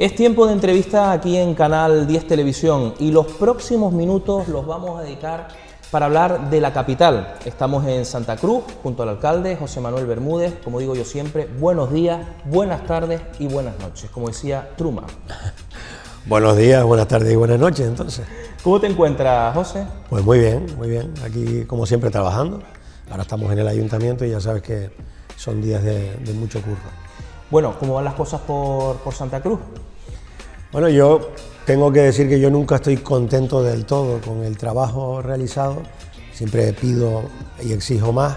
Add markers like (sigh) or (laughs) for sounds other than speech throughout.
Es tiempo de entrevista aquí en Canal 10 Televisión y los próximos minutos los vamos a dedicar para hablar de la capital. Estamos en Santa Cruz junto al alcalde José Manuel Bermúdez. Como digo yo siempre, buenos días, buenas tardes y buenas noches, como decía Truma. (laughs) Buenos días, buenas tardes y buenas noches entonces. ¿Cómo te encuentras, José? Pues muy bien, muy bien. Aquí como siempre trabajando. Ahora estamos en el ayuntamiento y ya sabes que son días de, mucho curro. Bueno, ¿cómo van las cosas por, por Santa Cruz? Bueno, yo tengo que decir que yo nunca estoy contento del todo con el trabajo realizado. Siempre pido y exijo más,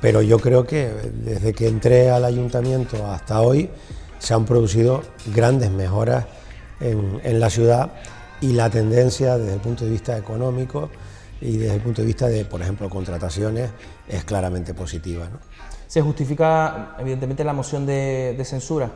pero yo creo que desde que entré al ayuntamiento hasta hoy se han producido grandes mejoras en, la ciudad y la tendencia desde el punto de vista económico y desde el punto de vista de, por ejemplo, contrataciones, es claramente positiva. ¿Se justifica, evidentemente, la moción de censura?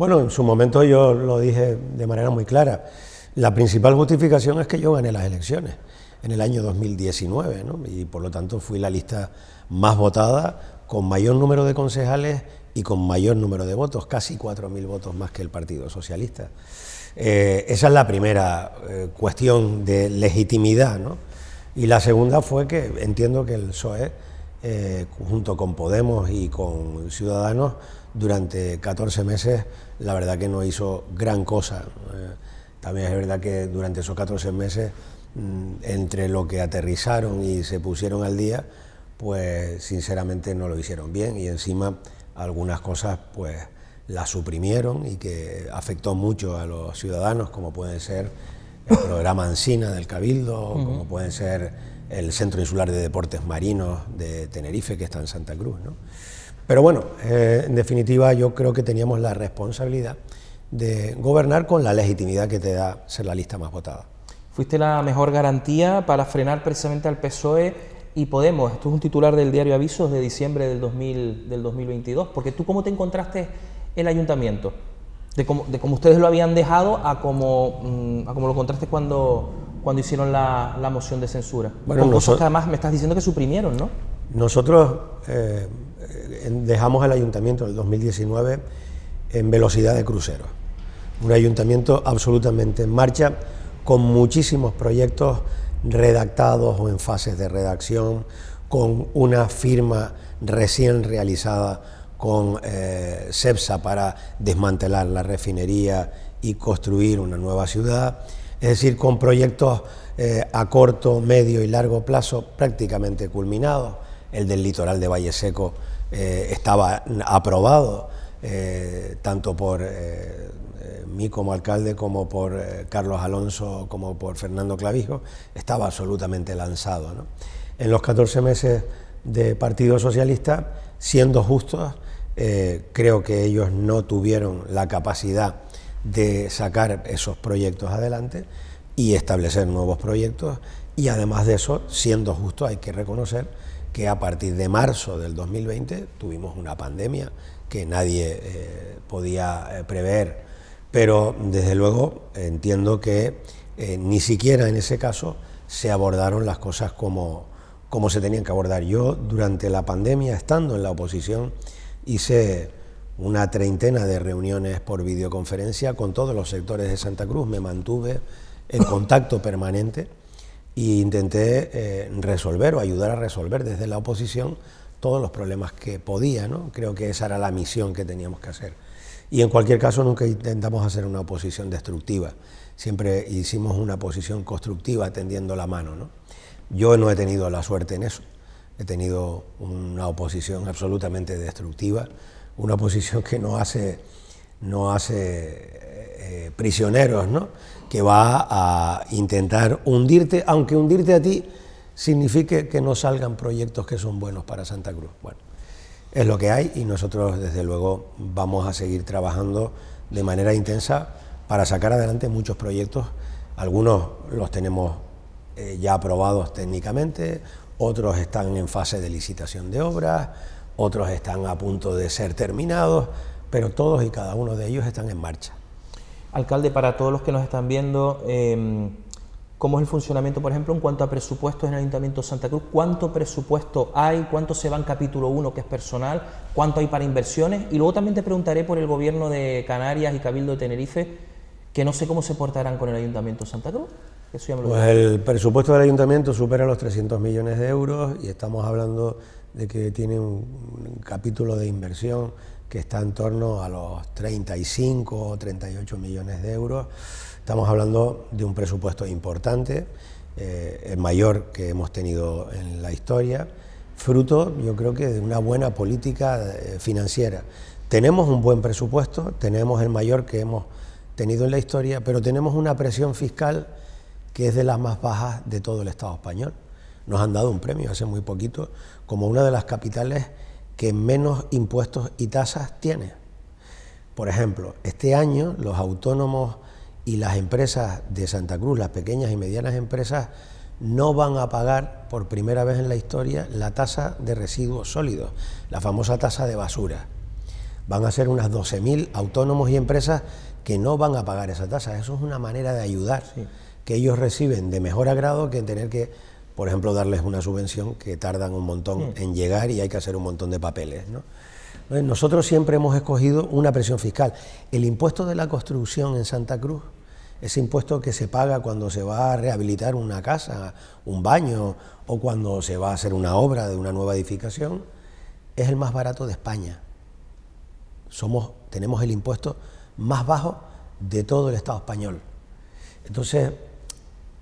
Bueno, en su momento yo lo dije de manera muy clara. La principal justificación es que yo gané las elecciones en el año 2019 ¿no? y por lo tanto fui la lista más votada con mayor número de concejales y con mayor número de votos, casi 4.000 votos más que el Partido Socialista. Eh, esa es la primera eh, cuestión de legitimidad. ¿no? Y la segunda fue que entiendo que el PSOE, eh, junto con Podemos y con Ciudadanos, durante 14 meses, la verdad que no hizo gran cosa. Eh, también es verdad que durante esos 14 meses, mm, entre lo que aterrizaron y se pusieron al día, pues sinceramente no lo hicieron bien y encima algunas cosas pues las suprimieron y que afectó mucho a los ciudadanos, como pueden ser el programa Encina del Cabildo, como pueden ser el Centro Insular de Deportes Marinos de Tenerife, que está en Santa Cruz. ¿no? Pero bueno, eh, en definitiva yo creo que teníamos la responsabilidad de gobernar con la legitimidad que te da ser la lista más votada. Fuiste la mejor garantía para frenar precisamente al PSOE y Podemos. Esto es un titular del diario Avisos de diciembre del, 2000, del 2022. Porque tú, ¿cómo te encontraste el ayuntamiento? De cómo, ustedes lo habían dejado a cómo, mm, lo encontraste cuando, cuando hicieron la, moción de censura. Bueno, Con cosas además me estás diciendo que suprimieron, ¿no? Nosotros eh, dejamos al ayuntamiento del 2019 en velocidad de crucero. Un ayuntamiento absolutamente en marcha, con muchísimos proyectos redactados o en fases de redacción, con una firma recién realizada con eh, CEPSA para desmantelar la refinería y construir una nueva ciudad, es decir, con proyectos eh, a corto, medio y largo plazo prácticamente culminados, el del litoral de Valle Seco eh, estaba aprobado eh, tanto por eh, mí como alcalde, como por Carlos Alonso, como por Fernando Clavijo, estaba absolutamente lanzado. En los 14 meses de Partido Socialista, siendo justos, creo que ellos no tuvieron la capacidad de sacar esos proyectos adelante y establecer nuevos proyectos y además de eso, siendo justo, hay que reconocer que a partir de marzo del 2020 tuvimos una pandemia que nadie eh, podía eh, prever, pero desde luego entiendo que eh, ni siquiera en ese caso se abordaron las cosas como, como se tenían que abordar. Yo durante la pandemia, estando en la oposición, hice una treintena de reuniones por videoconferencia con todos los sectores de Santa Cruz, me mantuve en contacto permanente y intenté eh, resolver o ayudar a resolver desde la oposición todos los problemas que podía, ¿no? Creo que esa era la misión que teníamos que hacer. Y en cualquier caso nunca intentamos hacer una oposición destructiva, siempre hicimos una oposición constructiva tendiendo la mano, ¿no? Yo no he tenido la suerte en eso. He tenido una oposición absolutamente destructiva, una oposición que no hace, no hace eh, eh, prisioneros, ¿no? que va a intentar hundirte, aunque hundirte a ti signifique que no salgan proyectos que son buenos para Santa Cruz. Bueno, es lo que hay y nosotros desde luego vamos a seguir trabajando de manera intensa para sacar adelante muchos proyectos. Algunos los tenemos eh, ya aprobados técnicamente, otros están en fase de licitación de obras, otros están a punto de ser terminados, pero todos y cada uno de ellos están en marcha. Alcalde, para todos los que nos están viendo, em, ¿cómo es el funcionamiento, por ejemplo, en cuanto a presupuestos en el Ayuntamiento de Santa Cruz? ¿Cuánto presupuesto hay? ¿Cuánto se va en capítulo 1, que es personal? ¿Cuánto hay para inversiones? Y luego también te preguntaré por el gobierno de Canarias y Cabildo de Tenerife, que no sé cómo se portarán con el Ayuntamiento de Santa Cruz. pues el presupuesto del Ayuntamiento supera los 300 millones de euros y estamos hablando de que tiene un capítulo de inversión que está en torno a los 35 o 38 millones de euros. Estamos hablando de un presupuesto importante, eh, el mayor que hemos tenido en la historia, fruto yo creo que de una buena política eh, financiera. Tenemos un buen presupuesto, tenemos el mayor que hemos tenido en la historia, pero tenemos una presión fiscal que es de las más bajas de todo el Estado español. Nos han dado un premio hace muy poquito como una de las capitales que menos impuestos y tasas tiene. Por ejemplo, este año los autónomos y las empresas de Santa Cruz, las pequeñas y medianas empresas, no van a pagar por primera vez en la historia la tasa de residuos sólidos, la famosa tasa de basura. Van a ser unas 12.000 autónomos y empresas que no van a pagar esa tasa. Eso es una manera de ayudar, que ellos reciben de mejor agrado que tener que por ejemplo, darles una subvención que tardan un montón mm. en llegar y hay que hacer un montón de papeles. ¿no? Nosotros siempre hemos escogido una presión fiscal. El impuesto de la construcción en Santa Cruz, ese impuesto que se paga cuando se va a rehabilitar una casa, un baño o cuando se va a hacer una obra de una nueva edificación, es el más barato de España. Somos, tenemos el impuesto más bajo de todo el Estado español. Entonces,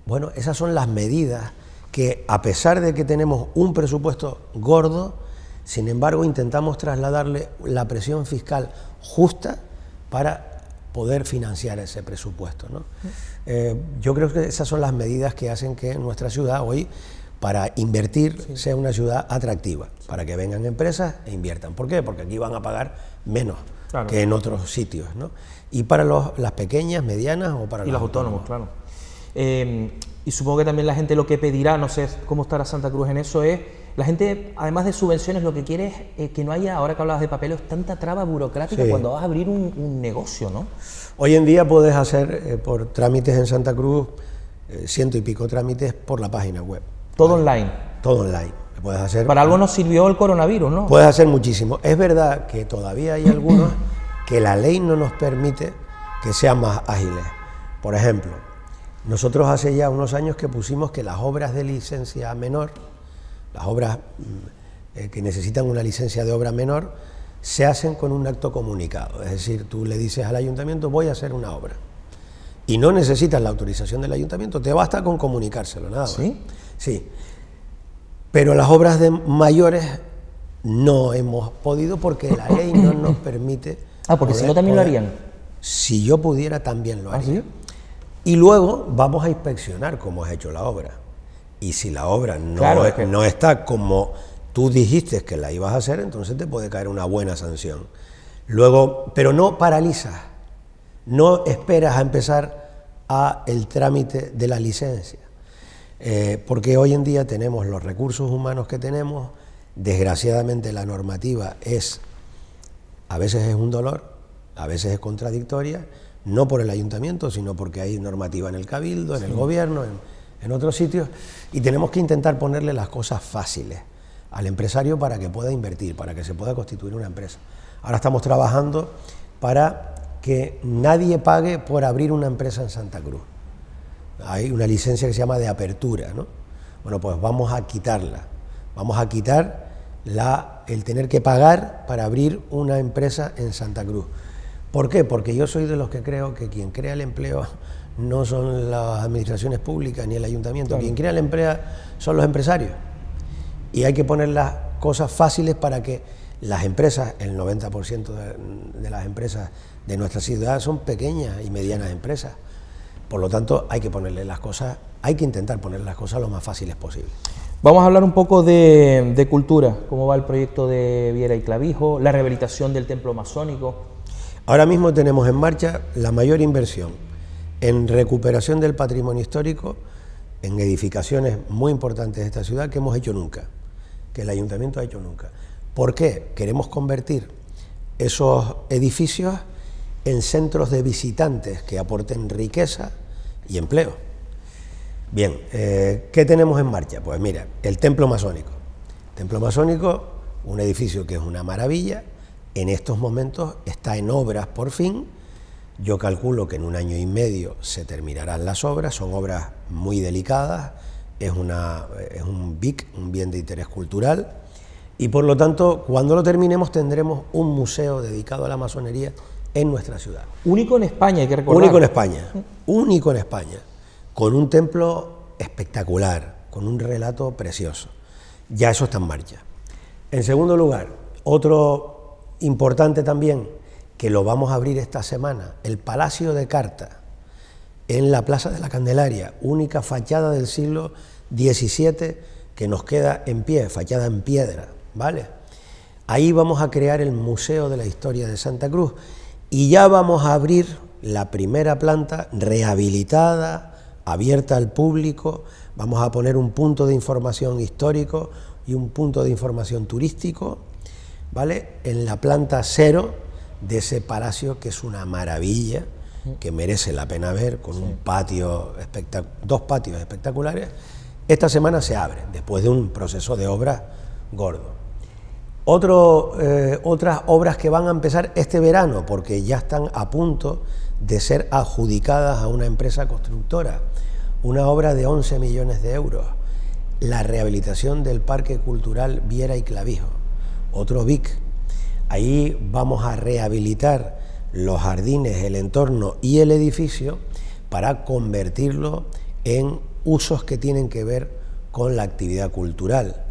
bueno, esas son las medidas que a pesar de que tenemos un presupuesto gordo, sin embargo intentamos trasladarle la presión fiscal justa para poder financiar ese presupuesto. ¿no? Mm. Eh, yo creo que esas son las medidas que hacen que nuestra ciudad hoy, para invertir, sea una ciudad atractiva, para que vengan empresas e inviertan. ¿Por qué? Porque aquí van a pagar menos. que en otros sitios. Y para las pequeñas, medianas o para y los, autónomos, claro. Eh, y supongo que también la gente lo que pedirá, no sé cómo estará Santa Cruz en eso, es la gente, además de subvenciones, lo que quiere es eh, que no haya, ahora que hablabas de papeles, tanta traba burocrática cuando vas a abrir un, negocio, ¿no? Hoy en día puedes hacer eh, por trámites en Santa Cruz eh, ciento y pico trámites por la página web. Todo online. Todo online. Puedes hacer. Para algo nos sirvió el coronavirus, ¿no? Puedes hacer muchísimo. Es verdad que todavía hay algunos (clears throat) que la ley no nos permite que sean más ágiles. Por ejemplo, nosotros hace ya unos años que pusimos que las obras de licencia menor, las obras mm, eh, que necesitan una licencia de obra menor, se hacen con un acto comunicado. Es decir, tú le dices al ayuntamiento, voy a hacer una obra. Y no necesitas la autorización del ayuntamiento, te basta con comunicárselo, nada ¿Sí? Sí. Pero las obras de mayores no hemos podido porque la ley no nos permite... Ah, porque si no también lo harían. Si yo pudiera también lo ¿Ah, haría. Y luego vamos a inspeccionar cómo has hecho la obra. Y si la obra no, está como tú dijiste que la ibas a hacer, entonces te puede caer una buena sanción. Luego, pero no paralizas, no esperas a empezar a el trámite de la licencia. Eh, porque hoy en día tenemos los recursos humanos que tenemos, desgraciadamente la normativa es, a veces es un dolor, a veces es contradictoria, no por el ayuntamiento, sino porque hay normativa en el cabildo, en el gobierno, en, otros sitios, y tenemos que intentar ponerle las cosas fáciles al empresario para que pueda invertir, para que se pueda constituir una empresa. Ahora estamos trabajando para que nadie pague por abrir una empresa en Santa Cruz. Hay una licencia que se llama de apertura, ¿no? Bueno, pues vamos a quitarla. Vamos a quitar la, el tener que pagar para abrir una empresa en Santa Cruz. ¿Por qué? Porque yo soy de los que creo que quien crea el empleo no son las administraciones públicas ni el ayuntamiento, quien crea el empleo son los empresarios. Y hay que poner las cosas fáciles para que las empresas, el 90% de, las empresas de nuestra ciudad son pequeñas y medianas empresas. Por lo tanto, hay que ponerle las cosas, hay que intentar poner las cosas lo más fáciles posible. Vamos a hablar un poco de, de cultura, cómo va el proyecto de Viera y Clavijo, la rehabilitación del templo masónico Ahora mismo tenemos en marcha la mayor inversión en recuperación del patrimonio histórico, en edificaciones muy importantes de esta ciudad que hemos hecho nunca, que el ayuntamiento ha hecho nunca. ¿Por qué? Queremos convertir esos edificios en centros de visitantes que aporten riqueza y empleo. Bien, eh, ¿qué tenemos en marcha? Pues mira, el templo masónico. templo masónico, un edificio que es una maravilla, en estos momentos está en obras por fin. Yo calculo que en un año y medio se terminarán las obras, son obras muy delicadas, es, una, es un BIC, un bien de interés cultural, y por lo tanto, cuando lo terminemos tendremos un museo dedicado a la masonería en nuestra ciudad. Único en España, hay que recordar. Único en España, único en España, con un templo espectacular, con un relato precioso. Ya eso está en marcha. En segundo lugar, otro Importante también que lo vamos a abrir esta semana, el Palacio de Carta, en la Plaza de la Candelaria, única fachada del siglo XVII que nos queda en pie, fachada en piedra, ¿vale? Ahí vamos a crear el Museo de la Historia de Santa Cruz y ya vamos a abrir la primera planta rehabilitada, abierta al público, vamos a poner un punto de información histórico y un punto de información turístico ¿vale? En la planta cero de ese palacio que es una maravilla, que merece la pena ver, con un patio dos patios espectaculares. Esta semana se abre, después de un proceso de obra gordo. Eh, otras obras que van a empezar este verano, porque ya están a punto de ser adjudicadas a una empresa constructora, una obra de 11 millones de euros, la rehabilitación del Parque Cultural Viera y Clavijo otro BIC. Ahí vamos a rehabilitar los jardines, el entorno y el edificio para convertirlo en usos que tienen que ver con la actividad cultural,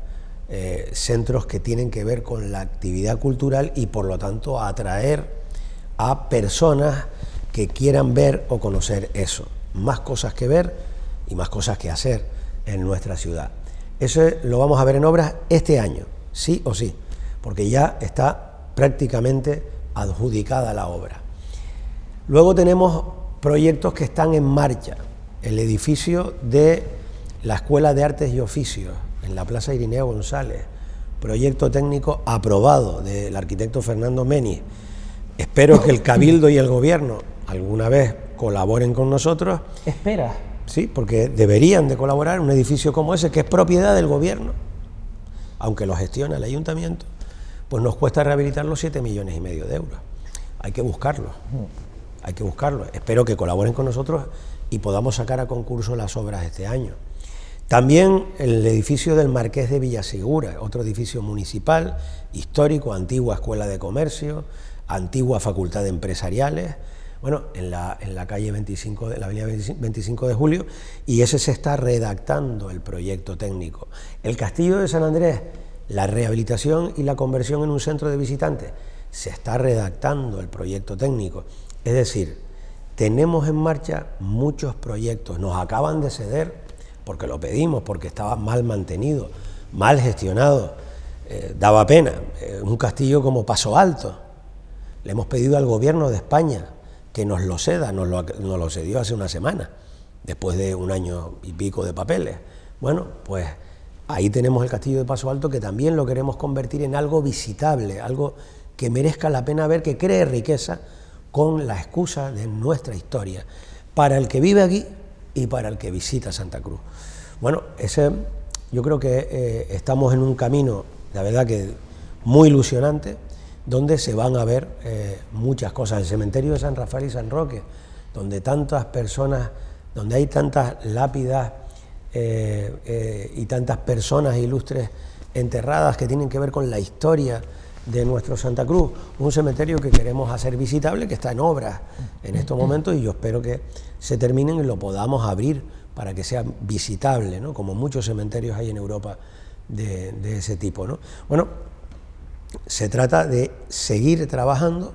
eh, centros que tienen que ver con la actividad cultural y por lo tanto atraer a personas que quieran ver o conocer eso. Más cosas que ver y más cosas que hacer en nuestra ciudad. Eso lo vamos a ver en obras este año, sí o sí porque ya está prácticamente adjudicada la obra. Luego tenemos proyectos que están en marcha. El edificio de la Escuela de Artes y Oficios en la Plaza Irineo González, proyecto técnico aprobado del arquitecto Fernando Meni. Espero que el Cabildo y el Gobierno alguna vez colaboren con nosotros. Espera. Sí, porque deberían de colaborar un edificio como ese, que es propiedad del Gobierno, aunque lo gestiona el ayuntamiento pues nos cuesta rehabilitar los 7 millones y medio de euros. Hay que buscarlo, hmm. hay que buscarlo. Espero que colaboren con nosotros y podamos sacar a concurso las obras este año. También el edificio del Marqués de Villasegura... otro edificio municipal, histórico, antigua escuela de comercio, antigua facultad de empresariales, bueno, en la, en la calle 25, de la avenida 25 de Julio, y ese se está redactando el proyecto técnico. El Castillo de San Andrés la rehabilitación y la conversión en un centro de visitantes. Se está redactando el proyecto técnico. Es decir, tenemos en marcha muchos proyectos. Nos acaban de ceder porque lo pedimos, porque estaba mal mantenido, mal gestionado. Eh, daba pena. Eh, un castillo como Paso Alto. Le hemos pedido al gobierno de España que nos lo ceda, nos lo, nos lo cedió hace una semana, después de un año y pico de papeles. Bueno, pues Ahí tenemos el castillo de Paso Alto que también lo queremos convertir en algo visitable, algo que merezca la pena ver, que cree riqueza con la excusa de nuestra historia, para el que vive aquí y para el que visita Santa Cruz. Bueno, ese, yo creo que eh, estamos en un camino, la verdad que muy ilusionante, donde se van a ver eh, muchas cosas. El cementerio de San Rafael y San Roque, donde tantas personas, donde hay tantas lápidas, eh, eh, y tantas personas ilustres enterradas que tienen que ver con la historia de nuestro Santa Cruz, un cementerio que queremos hacer visitable, que está en obra en estos momentos y yo espero que se terminen y lo podamos abrir para que sea visitable, como muchos cementerios hay en Europa de, ese tipo. Bueno, se trata de seguir trabajando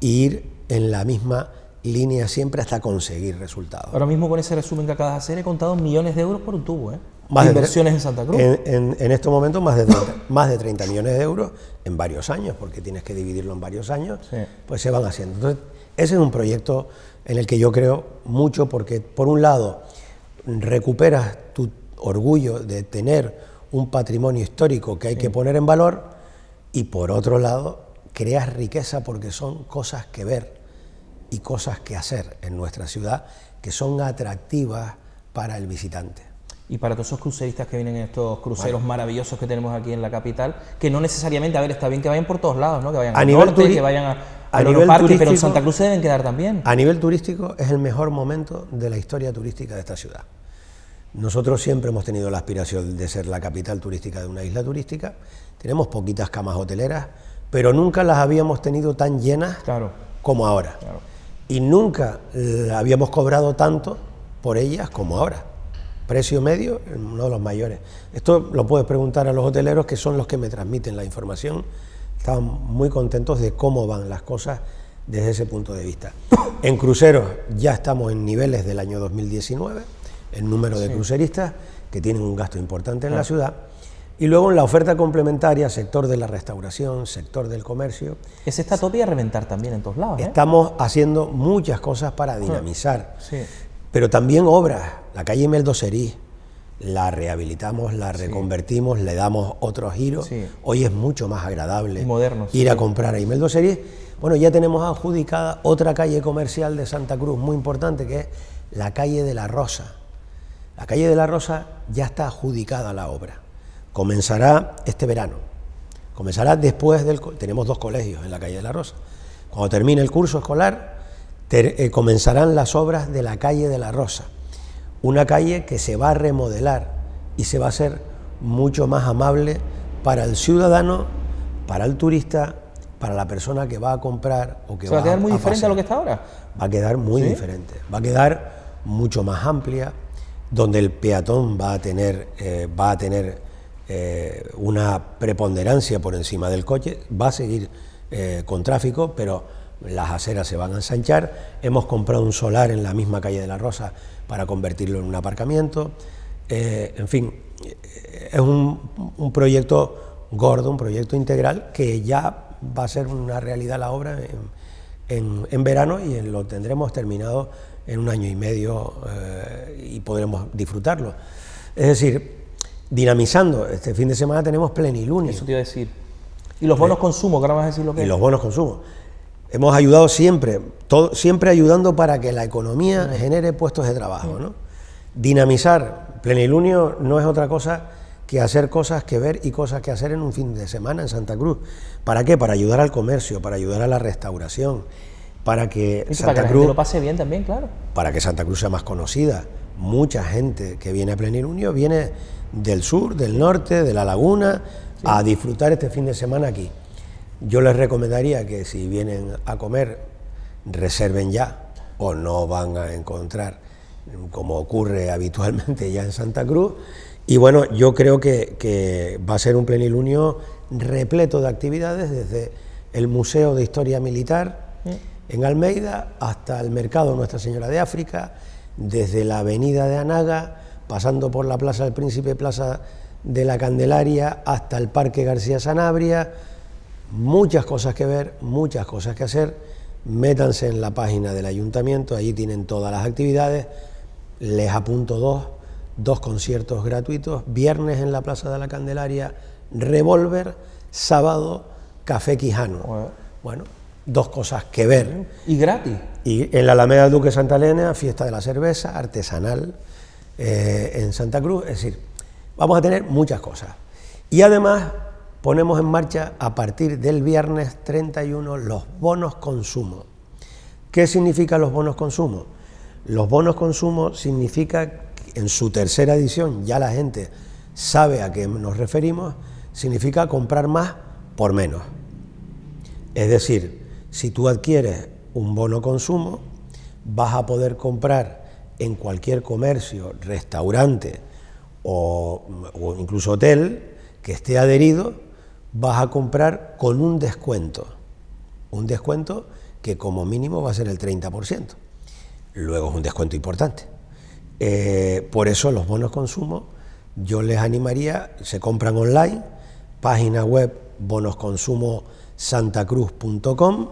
e ir en la misma línea siempre hasta conseguir resultados. Ahora mismo con ese resumen que acabas de hacer he contado millones de euros por un tubo, ¿eh? Más inversiones en Santa Cruz. En, estos momentos más de, 30, (coughs) más de 30 millones de euros en varios años, porque tienes que dividirlo en varios años, pues se van haciendo. Entonces, ese es un proyecto en el que yo creo mucho porque, por un lado, recuperas tu orgullo de tener un patrimonio histórico que hay que poner en valor y, por otro lado, creas riqueza porque son cosas que ver y cosas que hacer en nuestra ciudad que son atractivas para el visitante. Y para todos esos cruceristas que vienen en estos cruceros maravillosos que tenemos aquí en la capital, que no necesariamente, a ver, está bien que vayan por todos lados, ¿no? Que vayan a norte, que vayan a, a parque, pero en Santa Cruz se deben quedar también. A nivel turístico es el mejor momento de la historia turística de esta ciudad. Nosotros siempre hemos tenido la aspiración de ser la capital turística de una isla turística. Tenemos poquitas camas hoteleras, pero nunca las habíamos tenido tan llenas como ahora y nunca eh, habíamos cobrado tanto por ellas como ahora. Precio medio, uno de los mayores. Esto lo puedes preguntar a los hoteleros que son los que me transmiten la información. Estaban muy contentos de cómo van las cosas desde ese punto de vista. (coughs) En cruceros ya estamos en niveles del año 2019, el número de cruceristas que tienen un gasto importante en la ciudad y luego en la oferta complementaria, sector de la restauración, sector del comercio. Ese está todavía reventar también en todos lados. ¿eh? Estamos haciendo muchas cosas para dinamizar. Ah, Pero también obras. La calle Meldocerí, la rehabilitamos, la reconvertimos, le damos otro giro. Hoy es mucho más agradable ir a comprar a Imeldo Bueno, ya tenemos adjudicada otra calle comercial de Santa Cruz muy importante que es la calle de la Rosa. La calle de la Rosa ya está adjudicada la obra comenzará este verano. Comenzará después del... Tenemos dos colegios en la calle de la Rosa. Cuando termine el curso escolar, eh, comenzarán las obras de la calle de la Rosa. Una calle que se va a remodelar y se va a hacer mucho más amable para el ciudadano, para el turista, para la persona que va a comprar o que va, a quedar muy diferente a lo que está ahora. Va a quedar muy diferente. Va a quedar mucho más amplia, donde el peatón va a tener, eh, va a tener eh, una preponderancia por encima del coche, va a seguir eh, con tráfico, pero las aceras se van a ensanchar, hemos comprado un solar en la misma calle de la Rosa para convertirlo en un aparcamiento, eh, en fin, es un, proyecto gordo, un proyecto integral que ya va a ser una realidad la obra en, en, en verano y lo tendremos terminado en un año y medio y podremos disfrutarlo. Es decir, dinamizando. Este fin de semana tenemos plenilunio. Eso te iba a decir. Y los bonos consumo, que ahora vas a decir lo que Y los bonos consumo. Hemos ayudado siempre, todo, siempre ayudando para que la economía genere puestos de trabajo. Dinamizar plenilunio no es otra cosa que hacer cosas que ver y cosas que hacer en un fin de semana en Santa Cruz. ¿Para qué? Para ayudar al comercio, para ayudar a la restauración, para que Santa Cruz lo pase bien también, claro. Para que Santa Cruz sea más conocida. Mucha gente que viene a Plenilunio viene del sur, del norte, de la laguna, a disfrutar este fin de semana aquí. Yo les recomendaría que si vienen a comer, reserven ya o no van a encontrar, como ocurre (laughs) habitualmente ya en Santa Cruz. Y bueno, yo creo que, va a ser un plenilunio repleto de actividades, desde el Museo de Historia Militar en Almeida hasta el Mercado Nuestra Señora de África, desde la Avenida de Anaga, pasando por la Plaza del Príncipe, Plaza de la Candelaria, hasta el Parque García Sanabria. Muchas cosas que ver, muchas cosas que hacer. Métanse en la página del ayuntamiento, allí tienen todas las actividades. Les apunto dos, dos conciertos gratuitos, viernes en la Plaza de la Candelaria, Revolver, sábado, Café Quijano. Bueno, bueno dos cosas que ver. Y gratis. Y en la Alameda Duque Santa Elena, fiesta de la cerveza, artesanal. Eh, en Santa Cruz. Es decir, vamos a tener muchas cosas. Y además ponemos en marcha a partir del viernes 31 los bonos consumo. ¿Qué significa los bonos consumo? Los bonos consumo significa, en su tercera edición, ya la gente sabe a qué nos referimos, significa comprar más por menos. Es decir, si tú adquieres un bono consumo, vas a poder comprar en cualquier comercio, restaurante o, incluso hotel que esté adherido, vas a comprar con un descuento. Un descuento que como mínimo va a ser el 30%. Luego es un descuento importante. Eh, por eso los bonos consumo yo les animaría, se compran online, página web bonosconsumosantacruz.com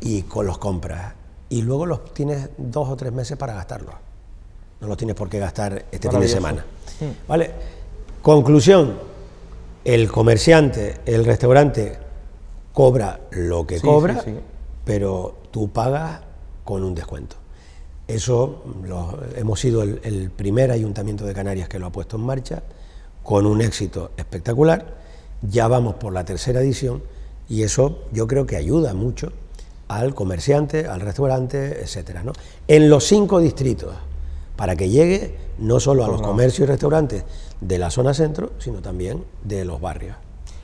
y con los compras y luego los tienes dos o tres meses para gastarlos. No los tienes por qué gastar este fin de semana. Hmm. ¿Vale? Conclusión, el comerciante, el restaurante cobra lo que cobra, pero tú pagas con un descuento. Eso hemos sido el, primer ayuntamiento de Canarias que lo ha puesto en marcha, con un éxito espectacular. Ya vamos por la tercera edición y eso yo creo que ayuda mucho al comerciante, al restaurante, etcétera, ¿no? En los cinco distritos, para que llegue no solo a los comercios y restaurantes de la zona centro, sino también de los barrios.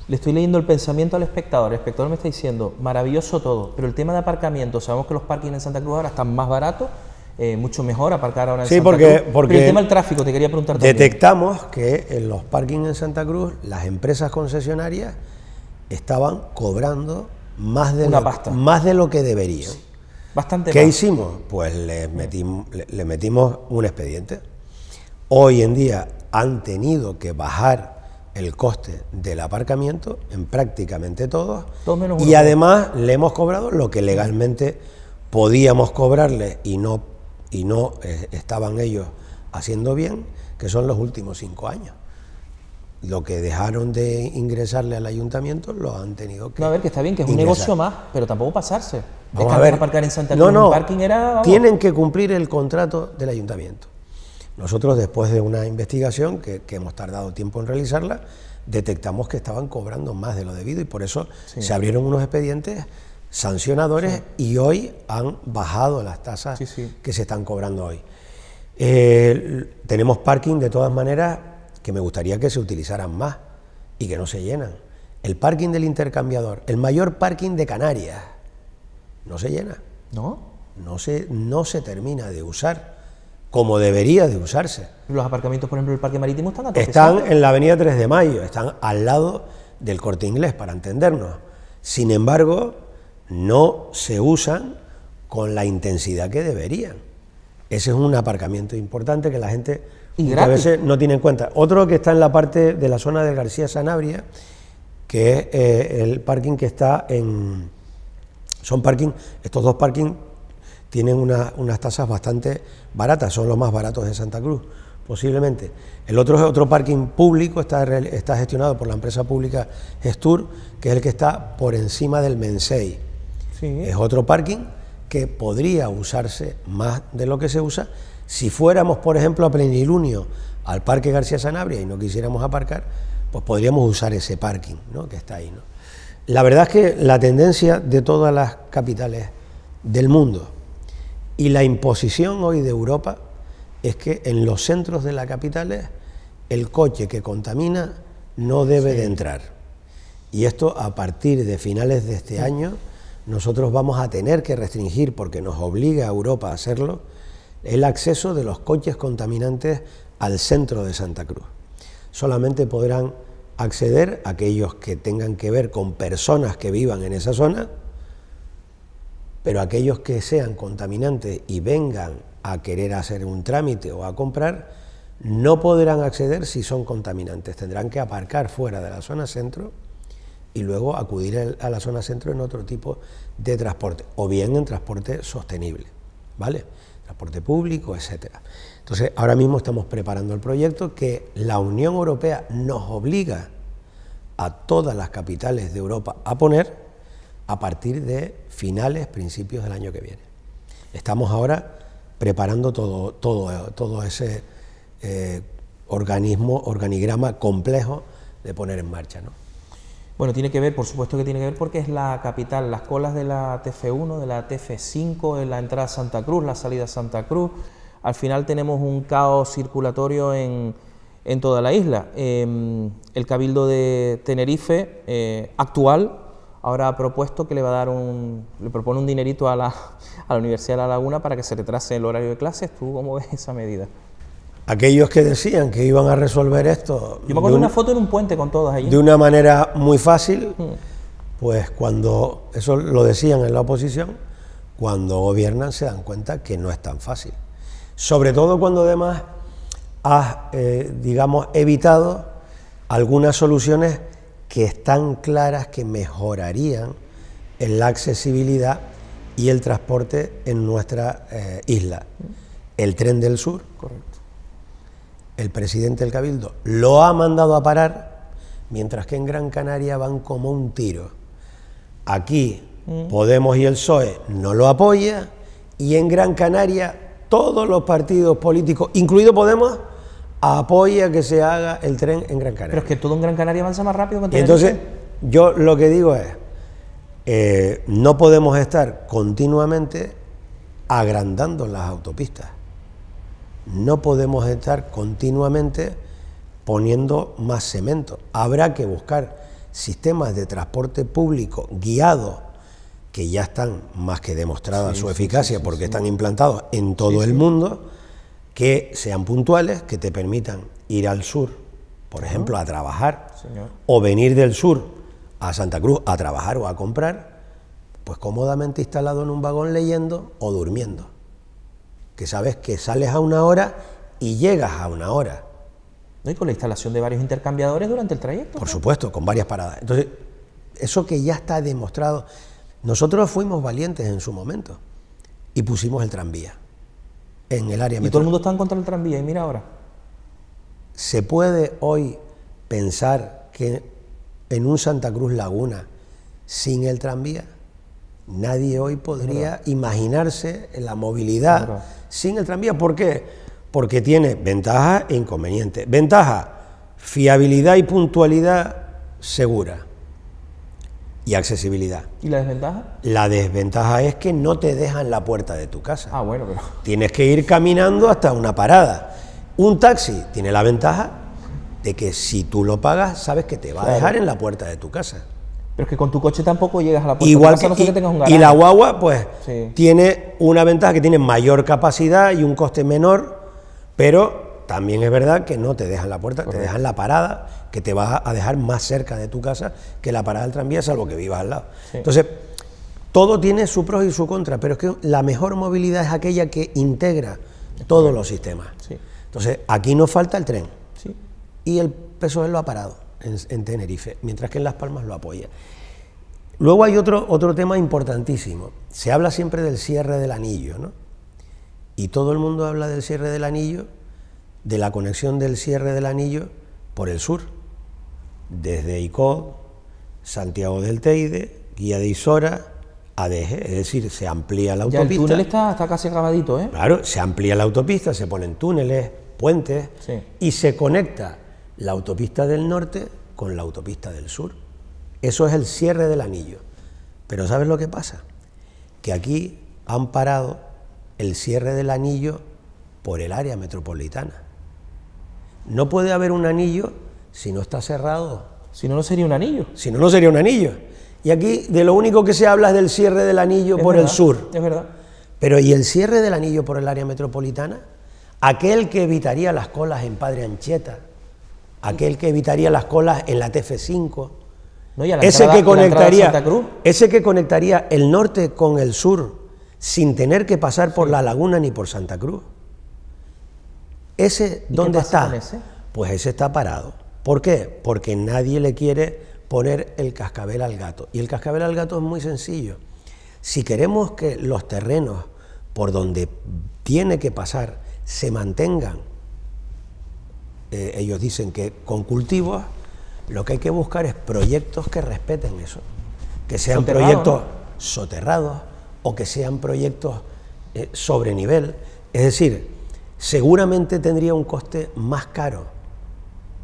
Le estoy leyendo el pensamiento al espectador. El espectador me está diciendo, maravilloso todo, pero el tema de aparcamiento, sabemos que los parkings en Santa Cruz ahora están más baratos, eh, mucho mejor aparcar ahora en Santa porque, Porque el tema del tráfico, te quería preguntar Detectamos que en los parkings en Santa Cruz las empresas concesionarias estaban cobrando más de, lo, Más de lo que debería. Bastante ¿Qué hicimos? Pues le metimos, le metimos un expediente. Hoy en día han tenido que bajar el coste del aparcamiento en prácticamente todos. y además le hemos cobrado lo que legalmente podíamos cobrarle y no, y no eh, estaban ellos haciendo bien, que son los últimos cinco años lo que dejaron de ingresarle al ayuntamiento lo han tenido que. No, a ver, que está bien, que es un negocio más, pero tampoco pasarse. Vamos aparcar en Santa Cruz, no, parking era. Tienen que cumplir el contrato del ayuntamiento. Nosotros, después de una investigación que, hemos tardado tiempo en realizarla, detectamos que estaban cobrando más de lo debido y por eso se abrieron unos expedientes sancionadores y hoy han bajado las tasas que se están cobrando hoy. Eh, tenemos parking de todas maneras que me gustaría que se utilizaran más y que no se llenan. El parking del intercambiador, el mayor parking de Canarias, no se llena. ¿No? No se, no se termina de usar como debería de usarse. Los aparcamientos, por ejemplo, el Parque Marítimo están Están en la Avenida 3 de Mayo, están al lado del corte inglés, para entendernos. Sin embargo, no se usan con la intensidad que deberían. Ese es un aparcamiento importante que la gente a veces no tiene en cuenta. Otro que está en la parte de la zona de García Sanabria, que es eh, el parking que está en. Son parking, estos dos parking tienen unas tasas bastante baratas, son los más baratos de Santa Cruz, posiblemente. El otro es otro parking público, está, está gestionado por la empresa pública Gestur, que es el que está por encima del Mensei. Es otro parking que podría usarse más de lo que se usa, si fuéramos, por ejemplo, a plenilunio al Parque García Sanabria y no quisiéramos aparcar, pues podríamos usar ese parking ¿no? que está ahí. La verdad es que la tendencia de todas las capitales del mundo y la imposición hoy de Europa es que en los centros de las capitales el coche que contamina no debe de entrar. Y esto a partir de finales de este año nosotros vamos a tener que restringir, porque nos obliga a Europa a hacerlo, el acceso de los coches contaminantes al centro de Santa Cruz. Solamente podrán acceder aquellos que tengan que ver con personas que vivan en esa zona, pero aquellos que sean contaminantes y vengan a querer hacer un trámite o a comprar, no podrán acceder si son contaminantes. Tendrán que aparcar fuera de la zona centro y luego acudir a la zona centro en otro tipo de transporte, o bien en transporte sostenible. ¿Vale? transporte público, etcétera. Entonces, ahora mismo estamos preparando el proyecto que la Unión Europea nos obliga a todas las capitales de Europa a poner a partir de finales, principios del año que viene. Estamos ahora preparando todo, todo, todo ese eh, organismo, organigrama complejo de poner en marcha. ¿no? Bueno, tiene que ver, por supuesto que tiene que ver porque es la capital, las colas de la TF1, de la TF5, en la entrada a Santa Cruz, la salida a Santa Cruz. Al final tenemos un caos circulatorio en, en toda la isla. Em, el Cabildo de Tenerife eh, actual ahora ha propuesto que le va a dar un, le propone un dinerito a la, (laughs) a la Universidad de La Laguna para que se retrase el horario de clases. ¿Tú cómo ves esa medida? aquellos que decían que iban a resolver esto. Yo me acuerdo de una foto en un puente con todas allí. De una manera muy fácil, mm. pues cuando, eso lo decían en la oposición, cuando gobiernan se dan cuenta que no es tan fácil. Sobre todo cuando además has, eh, digamos, evitado algunas soluciones que están claras que mejorarían la accesibilidad y el transporte en nuestra eh, isla. Mm. El tren del sur, Correcto el presidente del Cabildo lo ha mandado a parar, mientras que en Gran Canaria van como un tiro. Aquí mm. Podemos y el PSOE no lo apoya y en Gran Canaria todos los partidos políticos, incluido Podemos, apoya que se haga el tren en Gran Canaria. Pero es que todo en Gran Canaria avanza más rápido que en Entonces, yo lo que digo es, eh, no podemos estar continuamente agrandando las autopistas. No podemos estar continuamente poniendo más cemento. Habrá que buscar sistemas de transporte público guiados que ya están más que demostrada su eficacia porque están implantados en todo el mundo, que sean puntuales, que te permitan ir al sur, por ejemplo, a trabajar, o venir del sur a Santa Cruz a trabajar o a comprar, pues cómodamente instalado en un vagón leyendo o durmiendo que sabes que sales a una hora y llegas a una hora. ¿No? Y con la instalación de varios intercambiadores durante el trayecto. Por supuesto, con varias paradas. Entonces, eso que ya está demostrado, nosotros fuimos valientes en su momento y pusimos el tranvía en el área. Y todo el mundo está en contra del tranvía y mira ahora. ¿Se puede hoy pensar que en un Santa Cruz Laguna sin el tranvía? Nadie hoy podría imaginarse la movilidad sin el tranvía. ¿Por qué? Porque tiene ventajas e inconvenientes. Ventaja, fiabilidad y puntualidad segura y accesibilidad. ¿Y la desventaja? La desventaja es que no te dejan la puerta de tu casa. Ah, bueno, pero... Tienes que ir caminando hasta una parada. Un taxi tiene la ventaja de que si tú lo pagas, sabes que te va a dejar en la puerta de tu casa. Pero es que con tu coche tampoco llegas a la puerta Igual y, que tengas un Y la guagua, pues, tiene una ventaja que tiene mayor capacidad y un coste menor, pero también es verdad que no te dejan la puerta, te dejan la parada, que te vas a dejar más cerca de tu casa que la parada del tranvía, salvo que vivas al lado. Entonces, todo tiene su pros y su contra, pero es que la mejor movilidad es aquella que integra todos los sistemas. Entonces, aquí nos falta el tren y el PSOE lo ha parado en, Tenerife, mientras que en Las Palmas lo apoya. Luego hay otro, otro tema importantísimo. Se habla siempre del cierre del anillo, ¿no? Y todo el mundo habla del cierre del anillo, de la conexión del cierre del anillo por el sur, desde Icod, Santiago del Teide, Guía de Isora, ADG, es decir, se amplía la autopista. Ya el túnel está, casi acabadito, ¿eh? Claro, se amplía la autopista, se ponen túneles, puentes y se conecta la autopista del norte con la autopista del sur. Eso es el cierre del anillo. Pero ¿sabes lo que pasa? Que aquí han parado el cierre del anillo por el área metropolitana. No puede haber un anillo si no está cerrado. Si no, no sería un anillo. Si no, no sería un anillo. Y aquí de lo único que se habla es del cierre del anillo por el sur. Es verdad. Pero ¿y el cierre del anillo por el área metropolitana? Aquel que evitaría las colas en Padre Ancheta, aquel que evitaría las colas en la TF5, ese, que conectaría, ese que conectaría el norte con el sur sin tener que pasar por La Laguna ni por Santa Cruz. ¿Ese dónde está? Pues ese está parado. ¿Por qué? Porque nadie le quiere poner el cascabel al gato. Y el cascabel al gato es muy sencillo. Si queremos que los terrenos por donde tiene que pasar se mantengan, eh, ellos dicen que con cultivos lo que hay que buscar es proyectos que respeten eso, que sean proyectos soterrados o que sean proyectos eh, sobre nivel. Es decir, seguramente tendría un coste más caro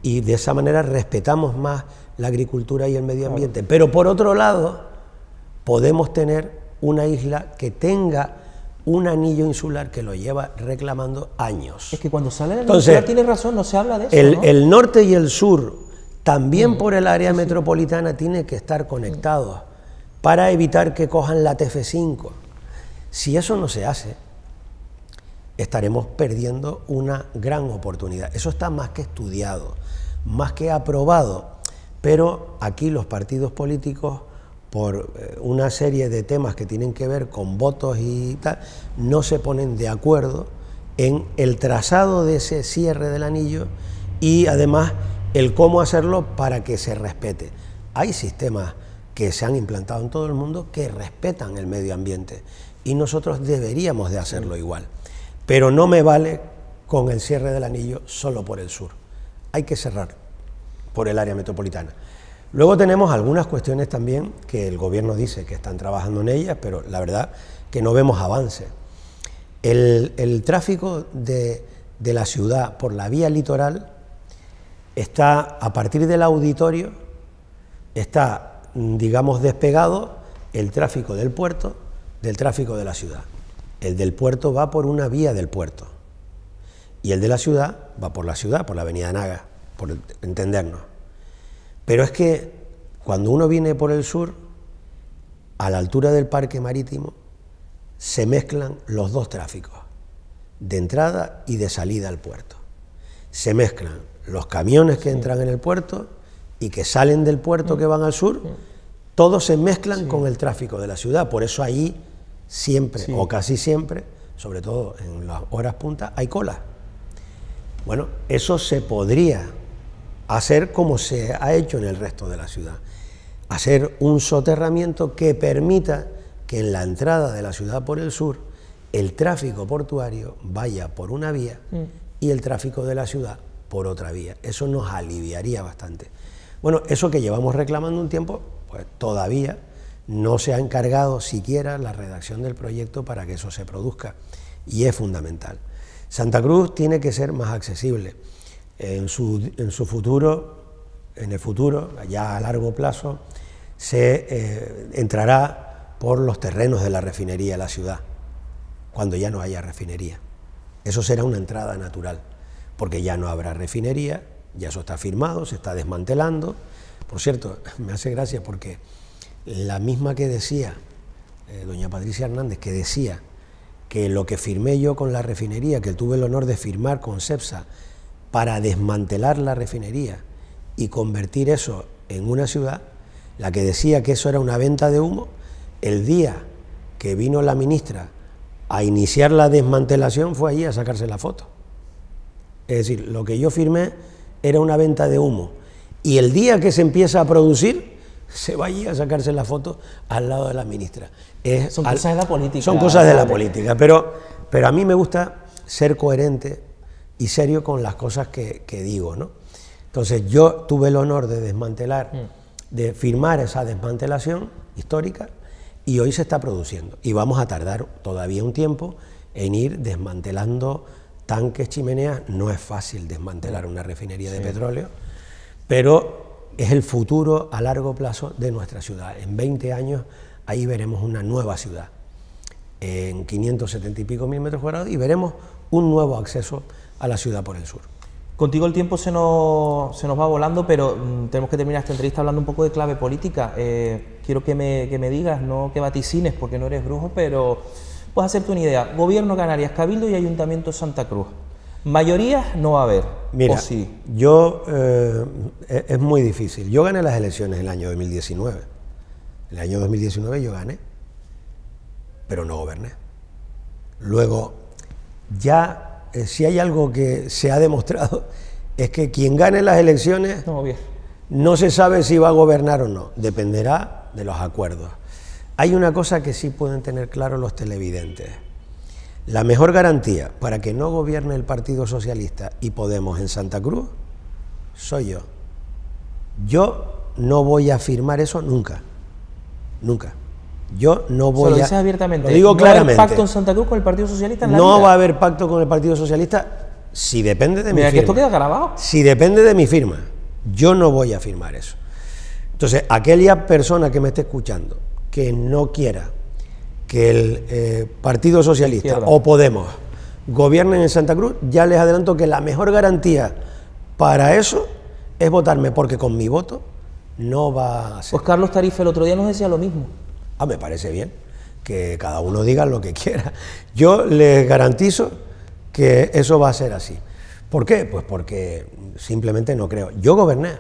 y de esa manera respetamos más la agricultura y el medio ambiente. Pero por otro lado, podemos tener una isla que tenga un anillo insular que lo lleva reclamando años. Es que cuando sale del Entonces, tiene razón, no se habla de eso. El, norte y el sur, también mm. por el área metropolitana, tiene que estar conectados mm. para evitar que cojan la TF5. Si eso no se hace, estaremos perdiendo una gran oportunidad. Eso está más que estudiado, más que aprobado, pero aquí los partidos políticos por eh, una serie de temas que tienen que ver con votos y tal, no se ponen de acuerdo en el trazado de ese cierre del anillo y además el cómo hacerlo para que se respete. Hay sistemas que se han implantado en todo el mundo que respetan el medio ambiente y nosotros deberíamos de hacerlo igual. Pero no me vale con el cierre del anillo solo por el sur. Hay que cerrar por el área metropolitana. Luego tenemos algunas cuestiones también que el gobierno dice que están trabajando en ellas, pero la verdad que no vemos avance. El, tráfico de, de, la ciudad por la vía litoral está, a partir del auditorio, está, mm, digamos, despegado el tráfico del puerto del tráfico de la ciudad. El del puerto va por una vía del puerto y el de la ciudad va por la ciudad, por la avenida Naga, por entendernos. Pero es que cuando uno viene por el sur, a la altura del parque marítimo, se mezclan los dos tráficos, de entrada y de salida al puerto. Se mezclan los camiones que entran en el puerto y que salen del puerto que mm. van al sur, todos se mezclan con el tráfico de la ciudad. Por eso ahí siempre, o casi siempre, sobre todo en las horas puntas, hay cola. Bueno, eso se podría hacer como se ha hecho en el resto de la ciudad, hacer un soterramiento que permita que en la entrada de la ciudad por el sur el tráfico portuario vaya por una vía mm. y el tráfico de la ciudad por otra vía. Eso nos aliviaría bastante. Bueno, eso que llevamos reclamando un tiempo, pues todavía no se ha encargado siquiera la redacción del proyecto para que eso se produzca y es fundamental. Santa Cruz tiene que ser más accesible en su, en su futuro, en el futuro, ya a largo plazo, se eh, entrará por los terrenos de la refinería a la ciudad, cuando ya no haya refinería. Eso será una entrada natural, porque ya no habrá refinería, ya eso está firmado, se está desmantelando. Por cierto, (laughs) me hace gracia porque la misma que decía, eh, doña Patricia Hernández, que decía que lo que firmé yo con la refinería, que tuve el honor de firmar con CEPSA, para desmantelar la refinería y convertir eso en una ciudad, la que decía que eso era una venta de humo, el día que vino la ministra a iniciar la desmantelación fue allí a sacarse la foto. Es decir, lo que yo firmé era una venta de humo. Y el día que se empieza a producir, se va allí a sacarse la foto al lado de la ministra. son cosas de la política. Son cosas de la política. Pero, pero a mí me gusta ser coherente y serio con las cosas que, digo. ¿no? Entonces yo tuve el honor de desmantelar, mm. de firmar esa desmantelación histórica y hoy se está produciendo. Y vamos a tardar todavía un tiempo en ir desmantelando tanques, chimeneas. No es fácil desmantelar una refinería de petróleo, pero es el futuro a largo plazo de nuestra ciudad. En 20 años ahí veremos una nueva ciudad en 570 y pico mil metros cuadrados y veremos un nuevo acceso a la ciudad por el sur. Contigo el tiempo se nos, va volando, pero mm, tenemos que terminar esta entrevista hablando un poco de clave política. Eh, quiero que me, digas, no que vaticines porque no eres brujo, pero puedes hacerte una idea. Gobierno Canarias, Cabildo y Ayuntamiento Santa Cruz. Mayorías no va a haber. Mira, yo eh, e-, es muy difícil. Yo gané las elecciones en el año 2019. el año 2019 yo gané, pero no goberné. Luego, ya eh, si hay algo que se ha demostrado, es que quien gane las elecciones no, no se sabe si va a gobernar o no, dependerá de los acuerdos. Hay una cosa que sí pueden tener claro los televidentes. La mejor garantía para que no gobierne el Partido Socialista y Podemos en Santa Cruz soy yo. Yo no voy a firmar eso nunca. Nunca. Yo no voy a... lo dices a. abiertamente. Lo digo ¿No ¿Va a haber pacto en Santa Cruz con el Partido Socialista? no va a haber pacto con el Partido Socialista si depende de mi firma. que esto queda grabado. Si depende de mi firma. Yo no voy a firmar eso. Entonces, aquella persona que me esté escuchando que no quiera que el eh, Partido Socialista o Podemos gobiernen en Santa Cruz, ya les adelanto que la mejor garantía para eso es votarme, porque con mi voto no va a ser. Pues Carlos Tarife el otro día nos decía lo mismo. Ah, me parece bien que cada uno diga lo que quiera. Yo les garantizo que eso va a ser así. ¿Por qué? Pues porque simplemente no creo. Yo goberné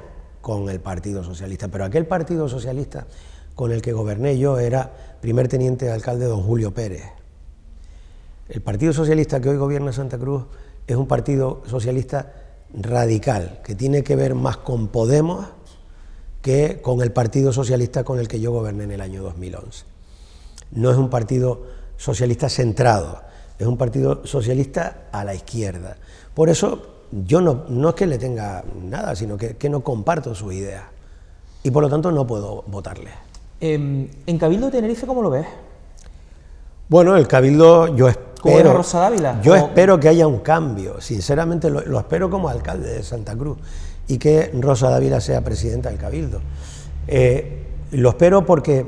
con el Partido Socialista, pero aquel Partido Socialista con el que goberné yo era primer teniente de alcalde don Julio Pérez. El Partido Socialista que hoy gobierna Santa Cruz es un partido socialista radical, que tiene que ver más con Podemos que con el Partido Socialista con el que yo goberné en el año 2011. No es un partido socialista centrado, es un partido socialista a la izquierda. Por eso yo no, no es que le tenga nada, sino que, no comparto su idea y por lo tanto no puedo votarle. Em, ¿En Cabildo de Tenerife cómo lo ves? Bueno, el Cabildo yo espero... Rosa Dávila, yo espero que haya un cambio, sinceramente lo espero como alcalde de Santa Cruz y que Rosa Dávila sea presidenta del Cabildo. Eh, lo espero porque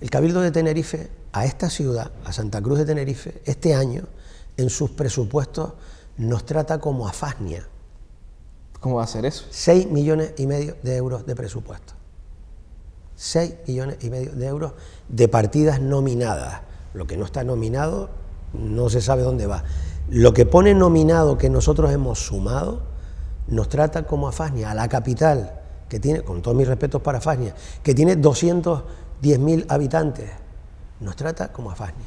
el Cabildo de Tenerife, a esta ciudad, a Santa Cruz de Tenerife, este año, en sus presupuestos, nos trata como a Fasnia. ¿Cómo va a ser eso? 6 millones y medio de euros de presupuesto. 6 millones y medio de euros de partidas nominadas. Lo que no está nominado no se sabe dónde va. Lo que pone nominado que nosotros hemos sumado, nos trata como a Fasnia, a la capital, que tiene, con todos mis respetos para Fasnia, que tiene 210.000 habitantes, nos trata como a Fasnia.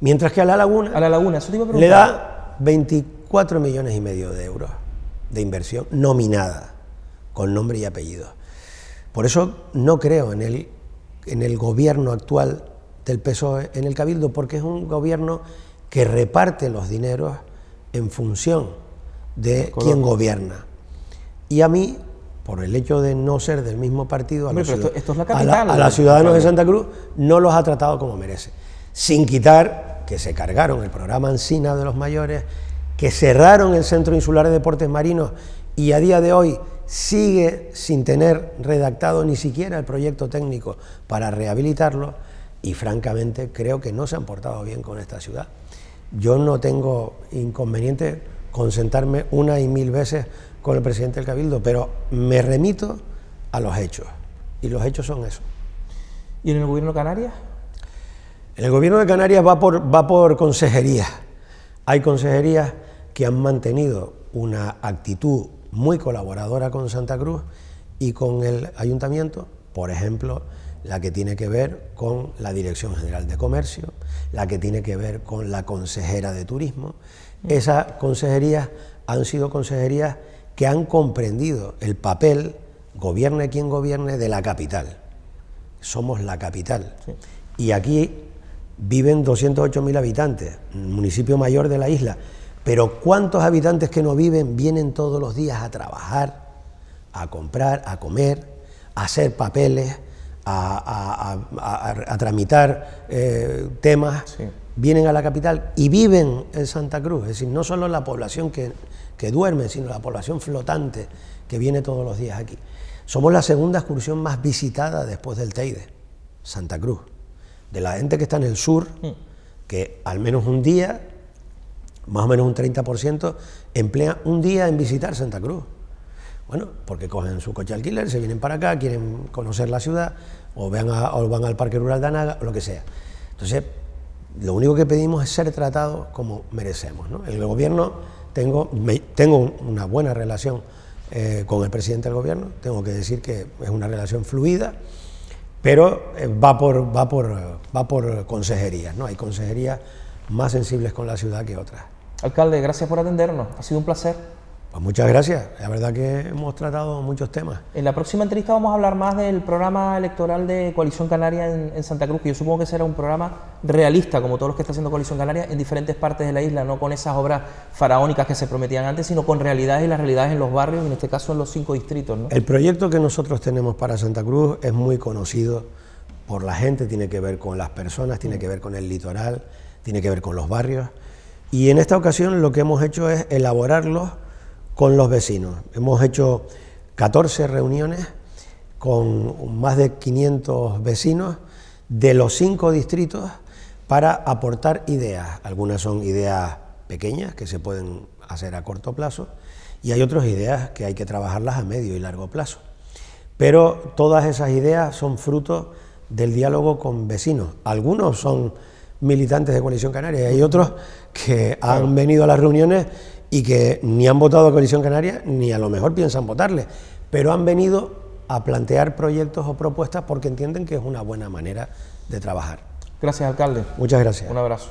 Mientras que a La Laguna, a la laguna le da 24 millones y medio de euros de inversión nominada, con nombre y apellido. Por eso no creo en el, en el gobierno actual del PSOE en el Cabildo, porque es un gobierno que reparte los dineros en función de quien gobierna. Y a mí, por el hecho de no ser del mismo partido, a, los, a los ciudadanos de Santa Cruz no los ha tratado como merece. Sin quitar que se cargaron el programa Encina de los mayores, que cerraron el Centro Insular de Deportes Marinos y a día de hoy sigue sin tener redactado ni siquiera el proyecto técnico para rehabilitarlo y francamente creo que no se han portado bien con esta ciudad. Yo no tengo inconveniente ...consentarme una y mil veces con el presidente del Cabildo, pero me remito a los hechos. Y los hechos son eso. ¿Y en el gobierno de Canarias? En el gobierno de Canarias va por, va por consejerías. Hay consejerías que han mantenido una actitud muy colaboradora con Santa Cruz y con el ayuntamiento, por ejemplo, la que tiene que ver con la Dirección General de Comercio, la que tiene que ver con la consejera de Turismo, esas consejerías han sido consejerías que han comprendido el papel, gobierne quien gobierne, de la capital. Somos la capital. Y aquí viven 208.000 habitantes, municipio mayor de la isla. Pero ¿cuántos habitantes que no viven vienen todos los días a trabajar, a comprar, a comer, a hacer papeles, a, tramitar eh, temas? vienen a la capital y viven en Santa Cruz, es decir, no solo la población que, que duerme, sino la población flotante que viene todos los días aquí. Somos la segunda excursión más visitada después del Teide, Santa Cruz. De la gente que está en el sur, que al menos un día, más o menos un 30%, emplea un día en visitar Santa Cruz. Bueno, porque cogen su coche alquiler, se vienen para acá, quieren conocer la ciudad, o, vean o van al Parque Rural de Anaga, o lo que sea. Entonces, lo único que pedimos es ser tratados como merecemos. ¿no? El gobierno, tengo, tengo una buena relación eh, con el presidente del gobierno, tengo que decir que es una relación fluida, pero eh, va por, va por, va por consejerías, ¿no? hay consejerías más sensibles con la ciudad que otras. Alcalde, gracias por atendernos, ha sido un placer. Pues muchas gracias. La verdad que hemos tratado muchos temas. En la próxima entrevista vamos a hablar más del programa electoral de Coalición Canaria en, Santa Cruz, que yo supongo que será un programa realista, como todos los que está haciendo Coalición Canaria, en diferentes partes de la isla, no con esas obras faraónicas que se prometían antes, sino con realidades y las realidades en los barrios, en este caso en los cinco distritos. El proyecto que nosotros tenemos para Santa Cruz es muy conocido por la gente, tiene que ver con las personas, tiene que ver con el litoral, tiene que ver con los barrios. Y en esta ocasión lo que hemos hecho es elaborarlos con los vecinos. Hemos hecho 14 reuniones con más de 500 vecinos de los cinco distritos para aportar ideas. Algunas son ideas pequeñas que se pueden hacer a corto plazo y hay otras ideas que hay que trabajarlas a medio y largo plazo. Pero todas esas ideas son fruto del diálogo con vecinos. Algunos son militantes de Coalición Canaria y hay otros que han venido a las reuniones y que ni han votado a Coalición Canaria ni a lo mejor piensan votarle, pero han venido a plantear proyectos o propuestas porque entienden que es una buena manera de trabajar. Gracias, alcalde. Muchas gracias. Un abrazo.